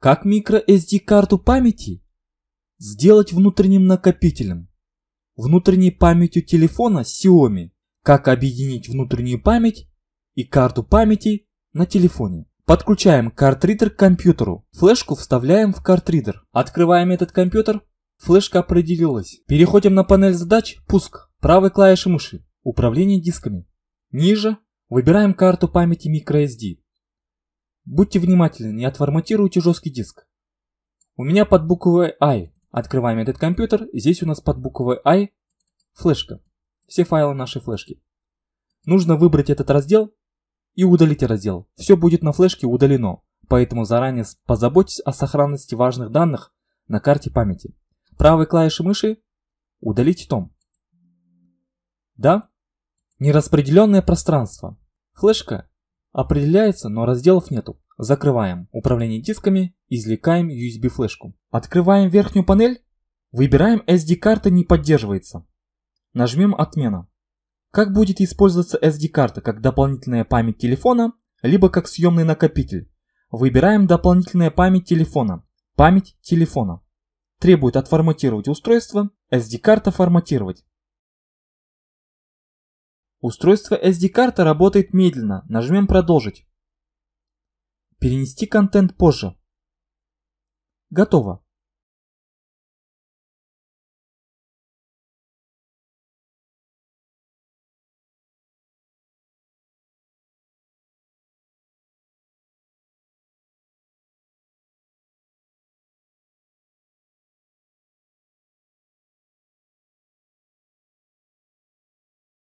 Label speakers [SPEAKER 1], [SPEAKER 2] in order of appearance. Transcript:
[SPEAKER 1] Как microSD-карту памяти сделать внутренним накопителем? Внутренней памятью телефона Xiaomi. Как объединить внутреннюю память и карту памяти на телефоне? Подключаем картридер к компьютеру. Флешку вставляем в картридер. Открываем этот компьютер. Флешка определилась. Переходим на панель задач «Пуск» правой клавишей мыши. Управление дисками. Ниже выбираем карту памяти microSD. Будьте внимательны, не отформатируйте жесткий диск. У меня под буквой I. Открываем этот компьютер, здесь у нас под буквой I флешка. Все файлы нашей флешки. Нужно выбрать этот раздел и удалить раздел. Все будет на флешке удалено, поэтому заранее позаботьтесь о сохранности важных данных на карте памяти. Правой клавишей мыши удалить том. Да? Нераспределенное пространство. Флешка Определяется, но разделов нету. Закрываем управление дисками, извлекаем USB-флешку. Открываем верхнюю панель, выбираем SD-карта не поддерживается. Нажмем «Отмена». Как будет использоваться SD-карта, как дополнительная память телефона, либо как съемный накопитель? Выбираем дополнительная память телефона. Память телефона. Требует отформатировать устройство, SD-карта форматировать. Устройство SD-карта работает медленно. Нажмем «Продолжить». Перенести контент позже. Готово.